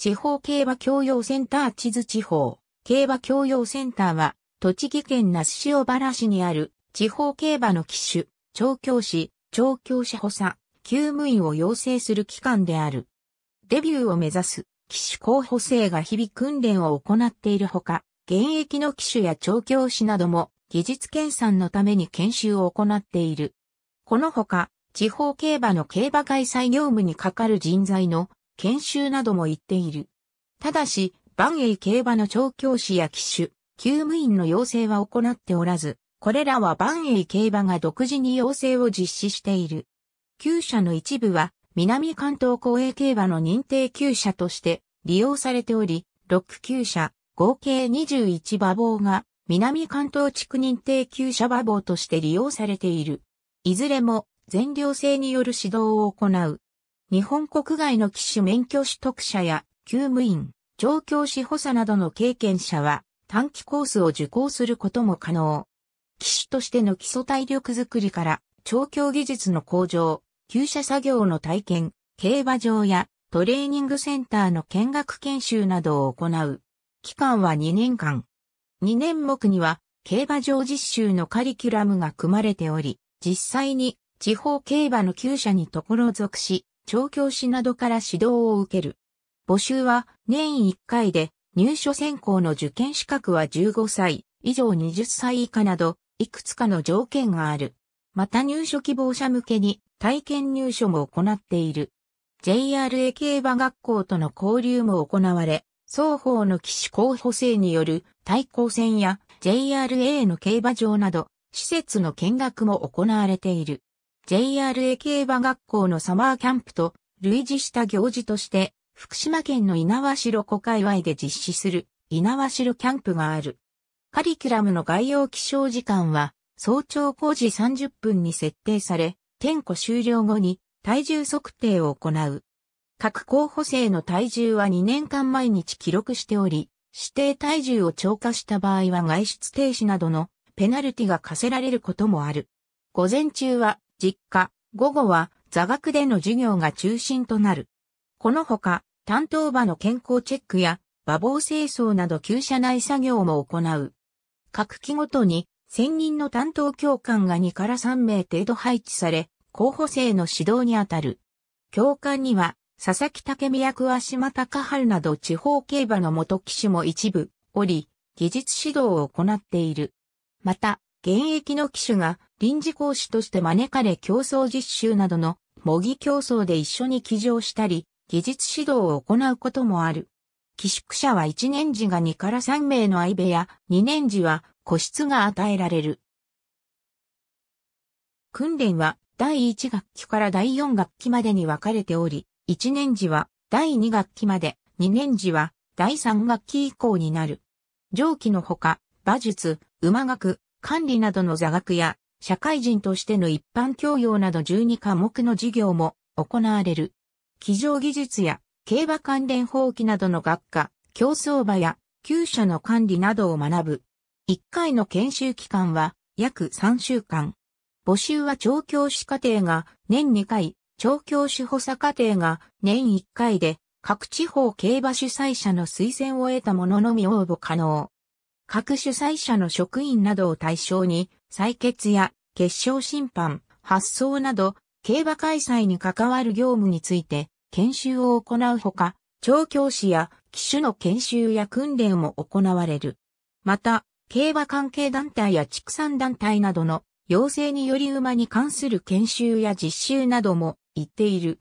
地方競馬教養センター地図地方、競馬教養センターは、栃木県那須塩原市にある、地方競馬の機種、調教師、調教師補佐、給務員を養成する機関である。デビューを目指す、機種候補生が日々訓練を行っているほか、現役の機種や調教師なども、技術研鑽のために研修を行っている。このほか、地方競馬の競馬開催業務にかかる人材の研修なども行っている。ただし、万栄競馬の調教師や騎手、厩務員の要請は行っておらず、これらは万栄競馬が独自に要請を実施している。厩舎の一部は、南関東公営競馬の認定厩舎として利用されており、6厩舎、合計21馬房が、南関東地区認定厩舎馬房として利用されている。いずれも、全寮制による指導を行う。日本国外の機種免許取得者や、給務員、上京士補佐などの経験者は、短期コースを受講することも可能。機種としての基礎体力づくりから、調教技術の向上、旧車作業の体験、競馬場やトレーニングセンターの見学研修などを行う。期間は2年間。2年目には競馬場実習のカリキュラムが組まれており、実際に地方競馬の旧車にところ属し、調教師などから指導を受ける。募集は年1回で入所選考の受験資格は15歳以上20歳以下などいくつかの条件がある。また入所希望者向けに体験入所も行っている。JRA 競馬学校との交流も行われ、双方の騎士候補生による対抗戦や JRA の競馬場など施設の見学も行われている。JRA 競馬学校のサマーキャンプと類似した行事として、福島県のわしろ湖界隈で実施するわしろキャンプがある。カリキュラムの概要起床時間は、早朝5時30分に設定され、点呼終了後に体重測定を行う。各候補生の体重は2年間毎日記録しており、指定体重を超過した場合は外出停止などのペナルティが課せられることもある。午前中は実家、午後は座学での授業が中心となる。このほか、担当場の健康チェックや、馬房清掃など旧車内作業も行う。各期ごとに、専任の担当教官が2から3名程度配置され、候補生の指導にあたる。教官には、佐々木武美や桑島高春など地方競馬の元騎手も一部、おり、技術指導を行っている。また、現役の機種が臨時講師として招かれ競争実習などの模擬競争で一緒に騎乗したり、技術指導を行うこともある。寄宿舎は1年時が2から3名の相部屋、2年時は個室が与えられる。訓練は第1学期から第4学期までに分かれており、1年時は第2学期まで、2年時は第3学期以降になる。上記のほか、馬術、馬学、管理などの座学や、社会人としての一般教養など12科目の授業も行われる。機上技術や競馬関連法規などの学科、競争馬や厩舎の管理などを学ぶ。1回の研修期間は約3週間。募集は調教師課程が年2回、調教師補佐課程が年1回で、各地方競馬主催者の推薦を得た者のみ応募可能。各主催者の職員などを対象に、採決や決勝審判、発送など、競馬開催に関わる業務について、研修を行うほか、調教師や騎手の研修や訓練も行われる。また、競馬関係団体や畜産団体などの要請により馬に関する研修や実習なども行っている。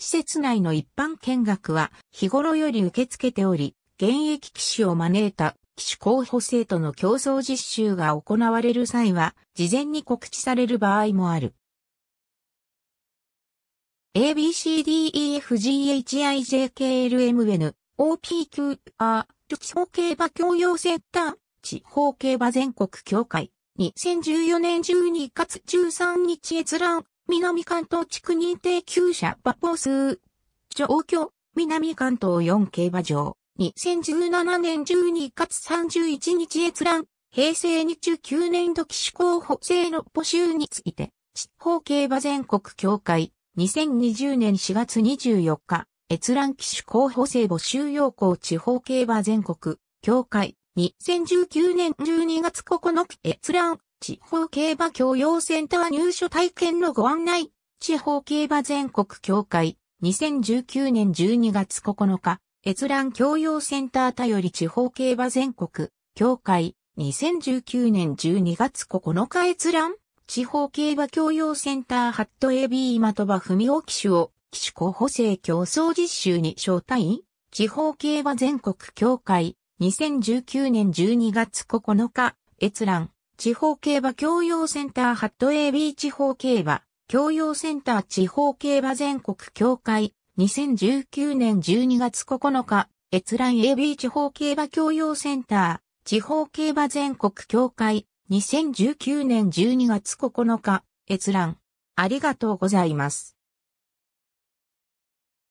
施設内の一般見学は日頃より受け付けており、現役騎士を招いた種候補生との競争実習が行われる際は、事前に告知される場合もある。ABCDEFGHIJKLMN OPQR 地方競馬共用センター地方競馬全国協会2014年12月13日閲覧南関東地区認定厩舎馬ポ数状況南関東4競馬場2017年12月31日閲覧、平成29年度騎手候補生の募集について、地方競馬全国協会、2020年4月24日、閲覧騎手候補生募集要項地方競馬全国協会、2019年12月9日閲覧、地方競馬共養センター入所体験のご案内、地方競馬全国協会、2019年12月9日、閲覧教養センター頼り地方競馬全国、協会、2019年12月9日閲覧地方競馬教養センターハット AB 的場文雄騎手を騎手候補生競争実習に招待地方競馬全国協会2019年12月9日閲覧地方競馬教養センターハット AB 地方競馬教養センター地方競馬全国協会2019年12月9日、閲覧 AB 地方競馬教養センター、地方競馬全国協会、2019年12月9日、閲覧。ありがとうございます。